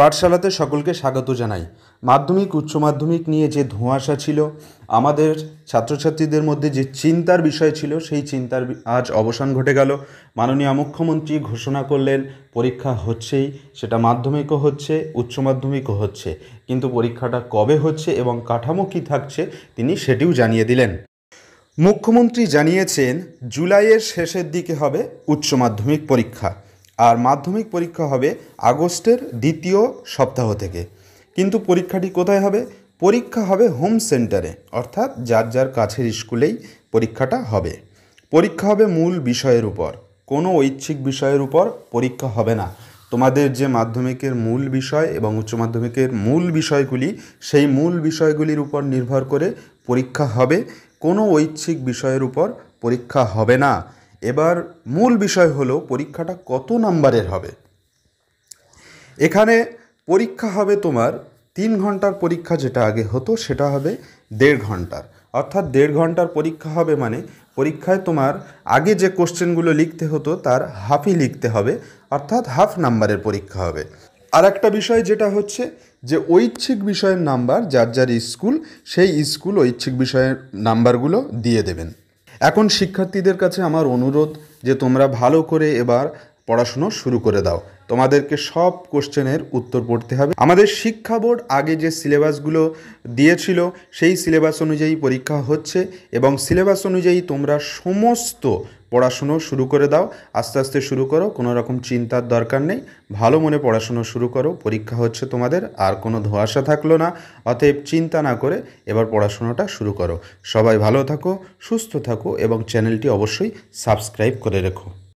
পাঠশালাতে সকলকে স্বাগত জানাই মাধ্যমিক উচ্চ মাধ্যমিক নিয়ে যে ধোঁয়াশা ছিল আমাদের ছাত্রছাত্রীদের মধ্যে যে চিন্তার বিষয় ছিল সেই চিন্তার আজ অবসান ঘটে গেল মাননীয় মুখ্যমন্ত্রী ঘোষণা করলেন পরীক্ষা হচ্ছেই সেটা মাধ্যমিকও হচ্ছে উচ্চ মাধ্যমিকও হচ্ছে কিন্তু পরীক্ষাটা কবে হচ্ছে এবং কাঠামো কী থাকছে তিনি সেটিও জানিয়ে দিলেন মুখ্যমন্ত্রী জানিয়েছেন জুলাইয়ের শেষের দিকে হবে উচ্চ মাধ্যমিক পরীক্ষা আর মাধ্যমিক পরীক্ষা হবে আগস্টের দ্বিতীয় সপ্তাহ থেকে কিন্তু পরীক্ষাটি কোথায় হবে পরীক্ষা হবে হোম সেন্টারে অর্থাৎ যার যার কাছের স্কুলেই পরীক্ষাটা হবে পরীক্ষা হবে মূল বিষয়ের উপর কোনো ঐচ্ছিক বিষয়ের উপর পরীক্ষা হবে না তোমাদের যে মাধ্যমিকের মূল বিষয় এবং উচ্চ মাধ্যমিকের মূল বিষয়গুলি সেই মূল বিষয়গুলির উপর নির্ভর করে পরীক্ষা হবে কোনো ঐচ্ছিক বিষয়ের উপর পরীক্ষা হবে না এবার মূল বিষয় হলো পরীক্ষাটা কত নাম্বারের হবে এখানে পরীক্ষা হবে তোমার তিন ঘন্টার পরীক্ষা যেটা আগে হতো সেটা হবে দেড় ঘন্টার অর্থাৎ দেড় ঘন্টার পরীক্ষা হবে মানে পরীক্ষায় তোমার আগে যে কোশ্চেনগুলো লিখতে হতো তার হাফই লিখতে হবে অর্থাৎ হাফ নাম্বারের পরীক্ষা হবে আর একটা বিষয় যেটা হচ্ছে যে ঐচ্ছিক বিষয়ের নাম্বার যার যার স্কুল সেই স্কুল ঐচ্ছিক বিষয়ের নাম্বারগুলো দিয়ে দেবেন এখন শিক্ষার্থীদের কাছে আমার অনুরোধ যে তোমরা ভালো করে এবার পড়াশুনো শুরু করে দাও তোমাদেরকে সব কোশ্চেনের উত্তর পড়তে হবে আমাদের শিক্ষা বোর্ড আগে যে সিলেবাসগুলো দিয়েছিল সেই সিলেবাস অনুযায়ী পরীক্ষা হচ্ছে এবং সিলেবাস অনুযায়ী তোমরা সমস্ত পড়াশুনো শুরু করে দাও আস্তে আস্তে শুরু করো কোনো রকম চিন্তার দরকার নেই ভালো মনে পড়াশুনো শুরু করো পরীক্ষা হচ্ছে তোমাদের আর কোনো ধোয়াশা থাকলো না অতএব চিন্তা না করে এবার পড়াশুনোটা শুরু করো সবাই ভালো থাকো সুস্থ থাকো এবং চ্যানেলটি অবশ্যই সাবস্ক্রাইব করে রেখো